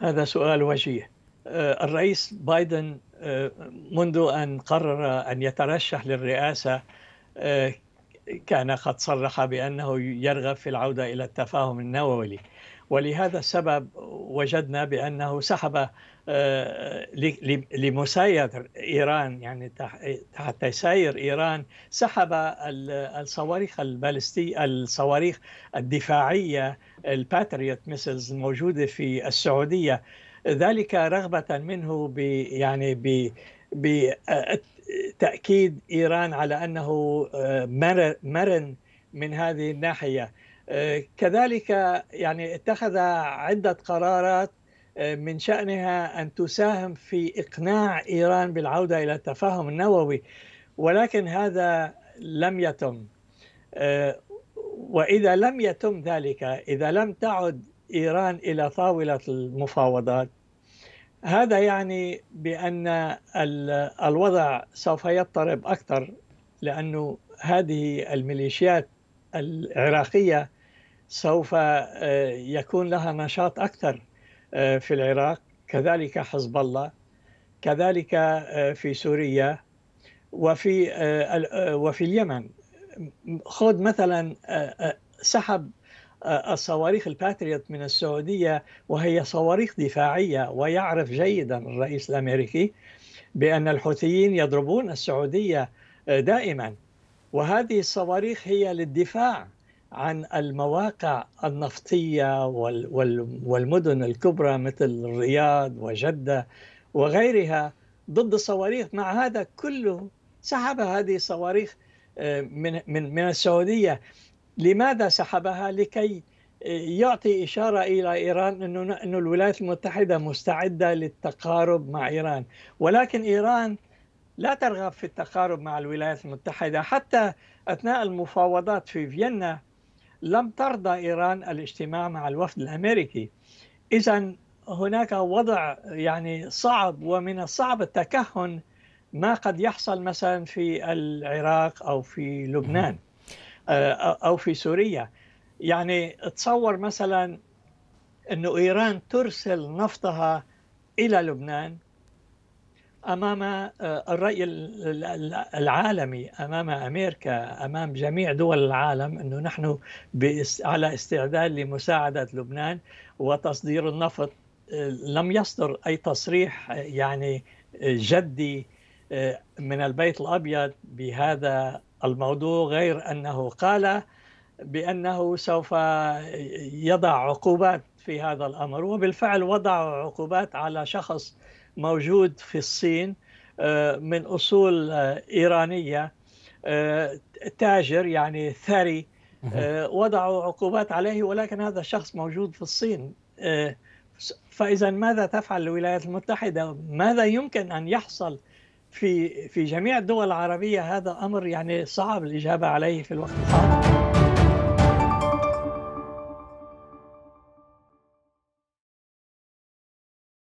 هذا سؤال وجيه آه، الرئيس بايدن آه، منذ أن قرر أن يترشح للرئاسة آه، كان قد صرح بأنه يرغب في العودة إلى التفاهم النووي ولهذا السبب وجدنا بأنه سحب آه، لمساير إيران يعني تحت سير إيران سحب الصواريخ البالستي الصواريخ الدفاعية الباتريوت ميسلز الموجودة في السعودية ذلك رغبة منه ب يعني ب بتأكيد إيران على أنه آه، مرن من هذه الناحية كذلك يعني اتخذ عدة قرارات آه، من شأنها أن تساهم في إقناع إيران بالعودة إلى التفاهم النووي ولكن هذا لم يتم آه، وإذا لم يتم ذلك إذا لم تعد إيران إلى طاولة المفاوضات هذا يعني بأن الوضع سوف يضطرب أكثر لأنه هذه الميليشيات العراقية سوف آه، يكون لها نشاط أكثر آه، في العراق كذلك حزب الله كذلك آه، في سوريا وفي وفي اليمن خذ مثلا سحب الصواريخ الباتريوت من السعودية وهي صواريخ دفاعية ويعرف جيدا الرئيس الأمريكي بأن الحوثيين يضربون السعودية دائما وهذه الصواريخ هي للدفاع عن المواقع النفطية والمدن الكبرى مثل الرياض وجدة وغيرها ضد الصواريخ مع هذا كله سحب هذه الصواريخ آه، من من من السعودية لماذا سحبها لكي آه، يعطي إشارة إلى إيران أنه أن الولايات المتحدة مستعدة للتقارب مع إيران ولكن إيران لا ترغب في التقارب مع الولايات المتحدة حتى أثناء المفاوضات في فيينا لم ترضى إيران الاجتماع مع الوفد الأمريكي إذا هناك وضع يعني صعب ومن الصعب التكهن ما قد يحصل مثلا في العراق أو في لبنان آه، أو في سوريا يعني تصور مثلا أن إيران ترسل نفطها إلى لبنان امام آه، الراي العالمي امام امريكا امام جميع دول العالم انه نحن على استعداد لمساعده لبنان وتصدير النفط آه، لم يصدر اي تصريح آه، يعني جدي من البيت الابيض بهذا الموضوع غير انه قال بانه سوف يضع عقوبات في هذا الامر وبالفعل وضع عقوبات على شخص موجود في الصين آه، من أصول آه، إيرانية آه، تاجر يعني ثري وضعوا عقوبات عليه ولكن هذا الشخص موجود في الصين فإذا ماذا تفعل الولايات المتحدة ماذا يمكن أن يحصل في في جميع الدول العربية هذا أمر يعني صعب الإجابة عليه في الوقت الحالي